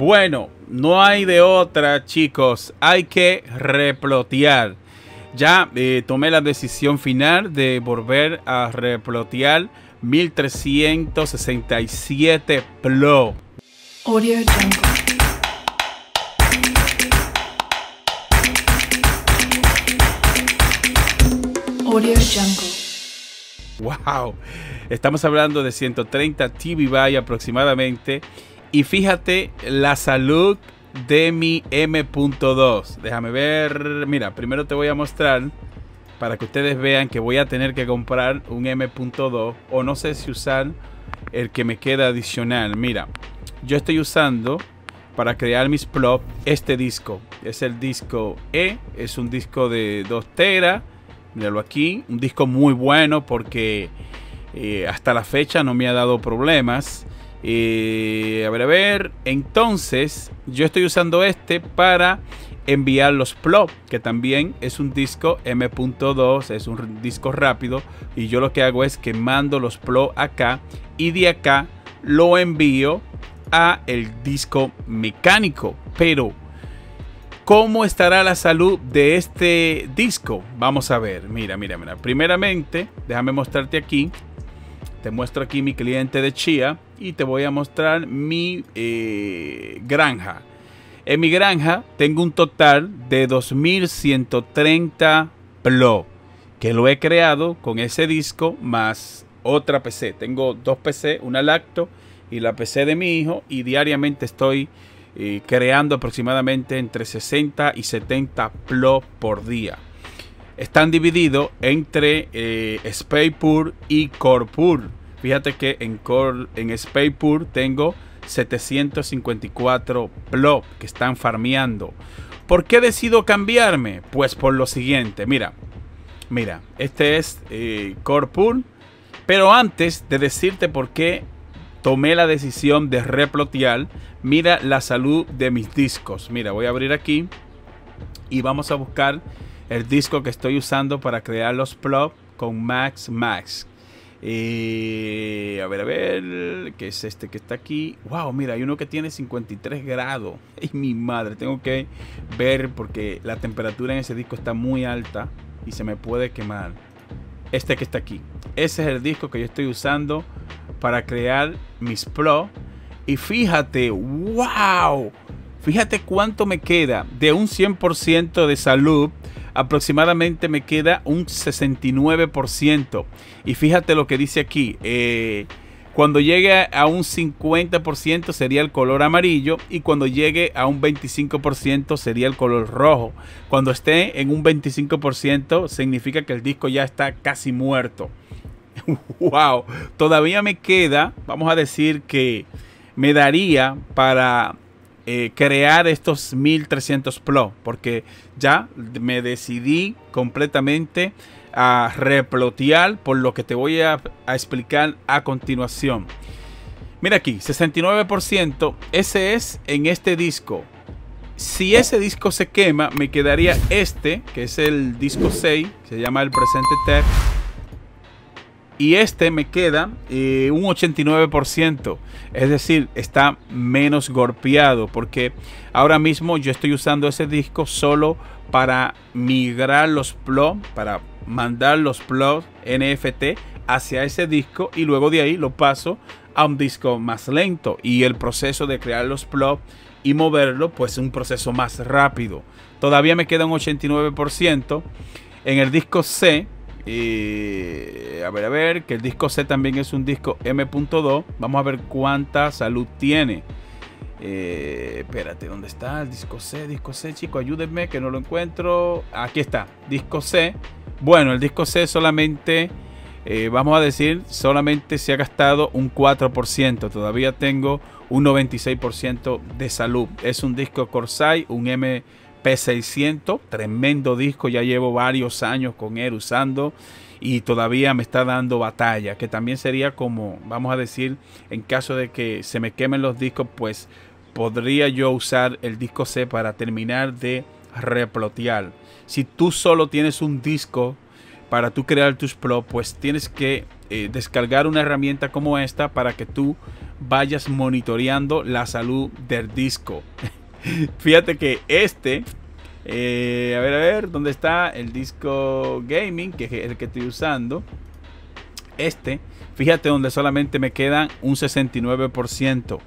Bueno, no hay de otra, chicos. Hay que replotear. Ya eh, tomé la decisión final de volver a replotear 1367 Plo. Audio Jungle. Wow, estamos hablando de 130 TB aproximadamente y fíjate la salud de mi M.2. Déjame ver. Mira, primero te voy a mostrar para que ustedes vean que voy a tener que comprar un M.2 o no sé si usar el que me queda adicional. Mira, yo estoy usando para crear mis Plops este disco. Es el disco E, es un disco de 2 tera. Míralo aquí, un disco muy bueno porque eh, hasta la fecha no me ha dado problemas y eh, a ver, a ver. Entonces, yo estoy usando este para enviar los plo, que también es un disco M.2, es un disco rápido. Y yo lo que hago es que mando los plo acá y de acá lo envío a el disco mecánico. Pero, ¿cómo estará la salud de este disco? Vamos a ver. Mira, mira, mira. Primeramente, déjame mostrarte aquí. Te muestro aquí mi cliente de Chia y te voy a mostrar mi eh, granja. En mi granja tengo un total de 2130 Plo que lo he creado con ese disco más otra PC. Tengo dos PC, una lacto y la PC de mi hijo y diariamente estoy eh, creando aproximadamente entre 60 y 70 Plo por día. Están divididos entre eh, y Corpur Fíjate que en, Core, en Spaypur tengo 754 plop que están farmeando. ¿Por qué decido cambiarme? Pues por lo siguiente, mira, mira, este es eh, Core Pool, pero antes de decirte por qué tomé la decisión de replotear, mira la salud de mis discos. Mira, voy a abrir aquí y vamos a buscar el disco que estoy usando para crear los plop con Max Max y eh, a ver, a ver, ¿qué es este que está aquí? Wow, mira, hay uno que tiene 53 grados. Y mi madre, tengo que ver porque la temperatura en ese disco está muy alta y se me puede quemar. Este que está aquí. Ese es el disco que yo estoy usando para crear mis pro. Y fíjate, wow, fíjate cuánto me queda de un 100% de salud aproximadamente me queda un 69%. Y fíjate lo que dice aquí. Eh, cuando llegue a un 50% sería el color amarillo y cuando llegue a un 25% sería el color rojo. Cuando esté en un 25% significa que el disco ya está casi muerto. ¡Wow! Todavía me queda, vamos a decir que me daría para eh, crear estos 1300 Pro, porque ya me decidí completamente a replotear por lo que te voy a, explicar a continuación. Mira aquí, 69%, ese es en este disco. Si ese disco se quema, me quedaría este, que es el disco 6, se llama el presente ter y este me queda eh, un 89%, es decir, está menos golpeado porque ahora mismo yo estoy usando ese disco solo para migrar los plots, para mandar los plots NFT hacia ese disco y luego de ahí lo paso a un disco más lento y el proceso de crear los plots y moverlo pues es un proceso más rápido. Todavía me queda un 89%. En el disco C y a ver, a ver, que el disco C también es un disco M.2. Vamos a ver cuánta salud tiene. Eh, espérate, ¿dónde está el disco C? Disco C, chico, ayúdenme que no lo encuentro. Aquí está, disco C. Bueno, el disco C solamente, eh, vamos a decir, solamente se ha gastado un 4%. Todavía tengo un 96% de salud. Es un disco Corsair, un M. P600, tremendo disco, ya llevo varios años con él usando y todavía me está dando batalla, que también sería como, vamos a decir, en caso de que se me quemen los discos, pues podría yo usar el disco C para terminar de replotear. Si tú solo tienes un disco para tú crear tus pro, pues tienes que eh, descargar una herramienta como esta para que tú vayas monitoreando la salud del disco. Fíjate que este. Eh, a ver, a ver, ¿dónde está el disco gaming? Que es el que estoy usando. Este, fíjate donde solamente me quedan un 69%.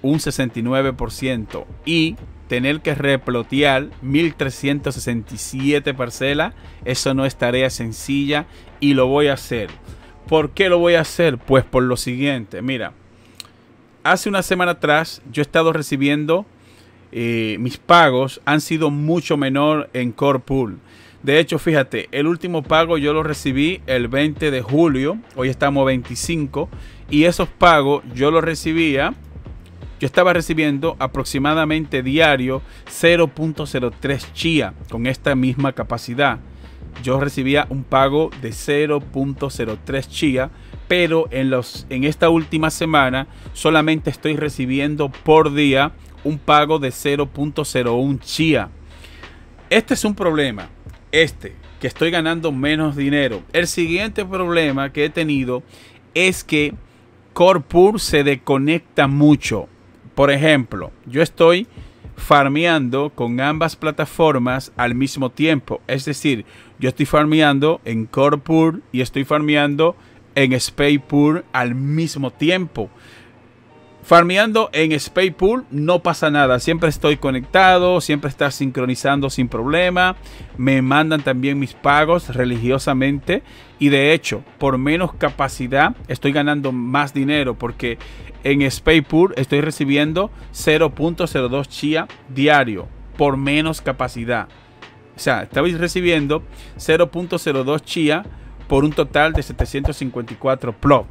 Un 69%. Y tener que replotear 1367 parcelas. Eso no es tarea sencilla. Y lo voy a hacer. ¿Por qué lo voy a hacer? Pues por lo siguiente. Mira. Hace una semana atrás yo he estado recibiendo eh, mis pagos han sido mucho menor en Pool. De hecho, fíjate, el último pago yo lo recibí el 20 de julio, hoy estamos 25, y esos pagos yo los recibía, yo estaba recibiendo aproximadamente diario 0.03 chia con esta misma capacidad. Yo recibía un pago de 0.03 chia, pero en, los, en esta última semana solamente estoy recibiendo por día un pago de 0.01 chia. Este es un problema. Este, que estoy ganando menos dinero. El siguiente problema que he tenido es que Corpur se desconecta mucho. Por ejemplo, yo estoy farmeando con ambas plataformas al mismo tiempo. Es decir, yo estoy farmeando en Corpur y estoy farmeando en pool al mismo tiempo. Farmeando en Space Pool no pasa nada, siempre estoy conectado, siempre está sincronizando sin problema, me mandan también mis pagos religiosamente y de hecho por menos capacidad estoy ganando más dinero porque en Space Pool estoy recibiendo 0.02 chia diario por menos capacidad. O sea, estabais recibiendo 0.02 chia por un total de 754 plop.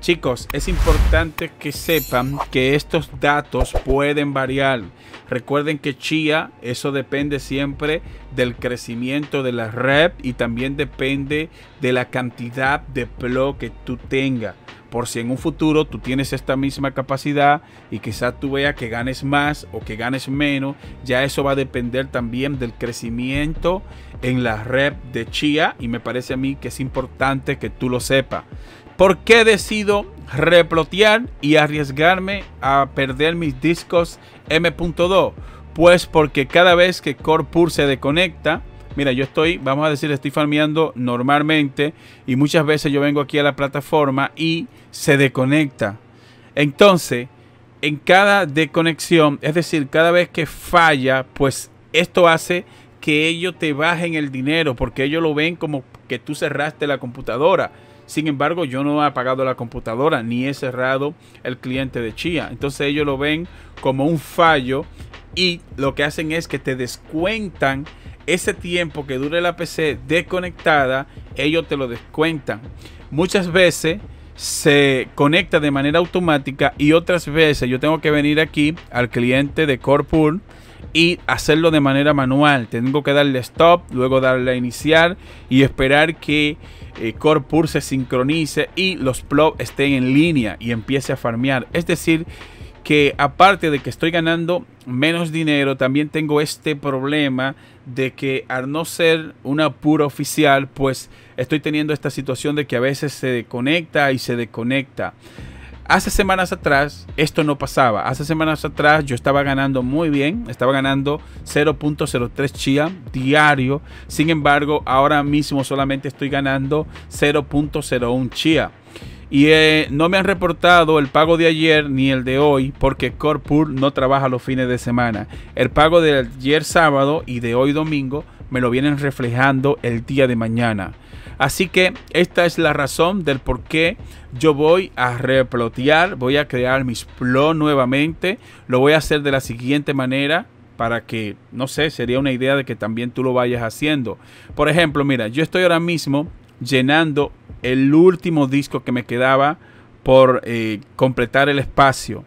Chicos, es importante que sepan que estos datos pueden variar. Recuerden que Chia, eso depende siempre del crecimiento de la red y también depende de la cantidad de PLO que tú tengas por si en un futuro tú tienes esta misma capacidad y quizás tú veas que ganes más o que ganes menos, ya eso va a depender también del crecimiento en la red de Chia y me parece a mí que es importante que tú lo sepas. ¿Por qué decido replotear y arriesgarme a perder mis discos M.2? Pues porque cada vez que Corpur se desconecta, mira, yo estoy, vamos a decir, estoy farmeando normalmente y muchas veces yo vengo aquí a la plataforma y se desconecta. Entonces, en cada desconexión, es decir, cada vez que falla, pues esto hace que ellos te bajen el dinero porque ellos lo ven como que tú cerraste la computadora. Sin embargo, yo no he apagado la computadora ni he cerrado el cliente de Chia. Entonces ellos lo ven como un fallo y lo que hacen es que te descuentan ese tiempo que dure la PC desconectada, ellos te lo descuentan. Muchas veces se conecta de manera automática y otras veces yo tengo que venir aquí al cliente de Corpool y hacerlo de manera manual. Tengo que darle stop, luego darle a iniciar y esperar que eh, corepool se sincronice y los plots estén en línea y empiece a farmear. Es decir, que aparte de que estoy ganando menos dinero, también tengo este problema de que al no ser una pura oficial, pues estoy teniendo esta situación de que a veces se conecta y se desconecta. Hace semanas atrás esto no pasaba. Hace semanas atrás yo estaba ganando muy bien. Estaba ganando 0.03 chia diario. Sin embargo, ahora mismo solamente estoy ganando 0.01 chia. Y eh, no me han reportado el pago de ayer ni el de hoy porque Corpool no trabaja los fines de semana. El pago de ayer sábado y de hoy domingo me lo vienen reflejando el día de mañana. Así que esta es la razón del por qué yo voy a replotear, voy a crear mis plots nuevamente. Lo voy a hacer de la siguiente manera para que, no sé, sería una idea de que también tú lo vayas haciendo. Por ejemplo, mira, yo estoy ahora mismo llenando el último disco que me quedaba por eh, completar el espacio.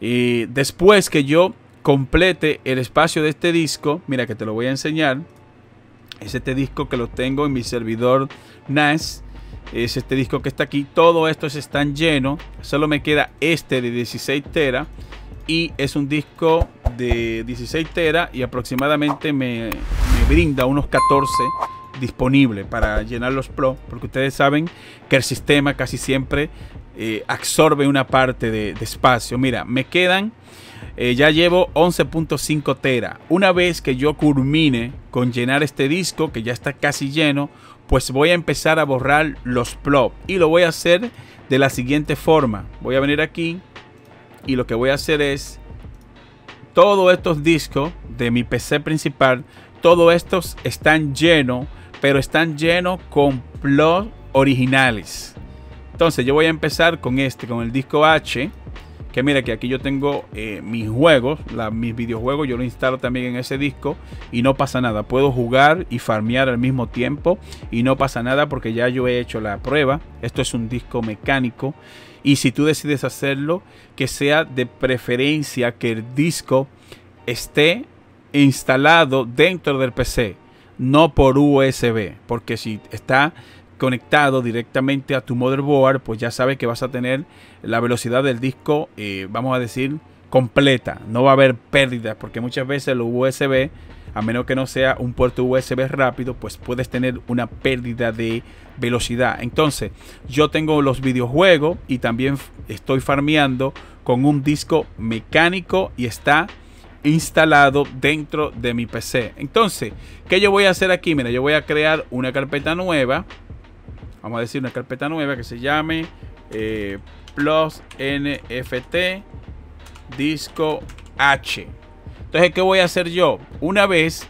Y después que yo complete el espacio de este disco, mira que te lo voy a enseñar. Es este disco que lo tengo en mi servidor NAS. Es este disco que está aquí. Todo esto es están lleno Solo me queda este de 16 tera. Y es un disco de 16 tera y aproximadamente me, me brinda unos 14 disponible para llenar los Pro, porque ustedes saben que el sistema casi siempre eh, absorbe una parte de, espacio. Mira, me quedan, eh, ya llevo 11.5 tera. Una vez que yo culmine con llenar este disco, que ya está casi lleno, pues voy a empezar a borrar los Pro y lo voy a hacer de la siguiente forma. Voy a venir aquí y lo que voy a hacer es todos estos discos de mi PC principal, todos estos están llenos pero están llenos con plot originales. Entonces yo voy a empezar con este, con el disco H. Que mira que aquí yo tengo eh, mis juegos, mis videojuegos, yo lo instalo también en ese disco y no pasa nada. Puedo jugar y farmear al mismo tiempo y no pasa nada porque ya yo he hecho la prueba. Esto es un disco mecánico y si tú decides hacerlo, que sea de preferencia que el disco esté instalado dentro del PC no por USB, porque si está conectado directamente a tu motherboard, pues ya sabes que vas a tener la velocidad del disco, eh, vamos a decir, completa. No va a haber pérdidas, porque muchas veces los USB, a menos que no sea un puerto USB rápido, pues puedes tener una pérdida de velocidad. Entonces, yo tengo los videojuegos y también estoy farmeando con un disco mecánico y está instalado dentro de mi PC. Entonces, que yo voy a hacer aquí? Mira, yo voy a crear una carpeta nueva. Vamos a decir una carpeta nueva que se llame eh, plus nft disco h. Entonces, ¿qué voy a hacer yo? Una vez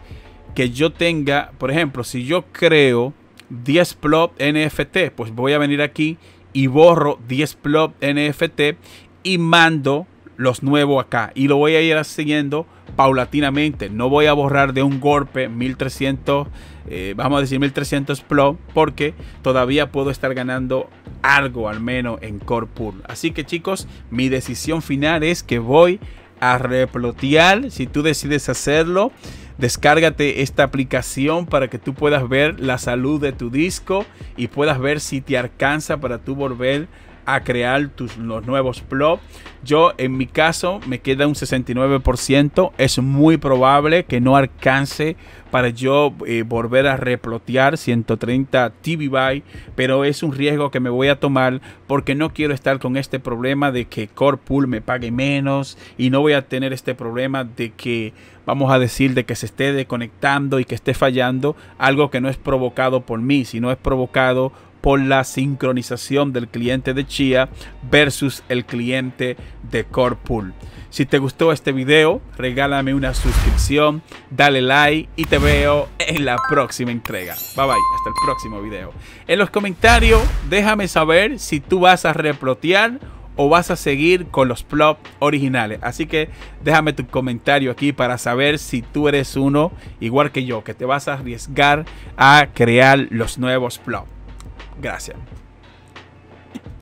que yo tenga, por ejemplo, si yo creo 10 plot NFT, pues voy a venir aquí y borro 10 plot NFT y mando los nuevos acá. Y lo voy a ir siguiendo paulatinamente. No voy a borrar de un golpe 1300, eh, vamos a decir 1300 plot, porque todavía puedo estar ganando algo al menos en core pool. Así que chicos, mi decisión final es que voy a replotear. Si tú decides hacerlo, descárgate esta aplicación para que tú puedas ver la salud de tu disco y puedas ver si te alcanza para tú volver a crear tus, los nuevos plots. Yo, en mi caso, me queda un 69%. Es muy probable que no alcance para yo eh, volver a replotear 130 TV buy, pero es un riesgo que me voy a tomar porque no quiero estar con este problema de que Corpool me pague menos y no voy a tener este problema de que vamos a decir de que se esté desconectando y que esté fallando, algo que no es provocado por mí, sino es provocado por la sincronización del cliente de Chia versus el cliente de Corpool. Si te gustó este video, regálame una suscripción, dale like y te veo en la próxima entrega. Bye bye, hasta el próximo video. En los comentarios, déjame saber si tú vas a replotear o vas a seguir con los plots originales. Así que déjame tu comentario aquí para saber si tú eres uno igual que yo, que te vas a arriesgar a crear los nuevos plots. Gracias.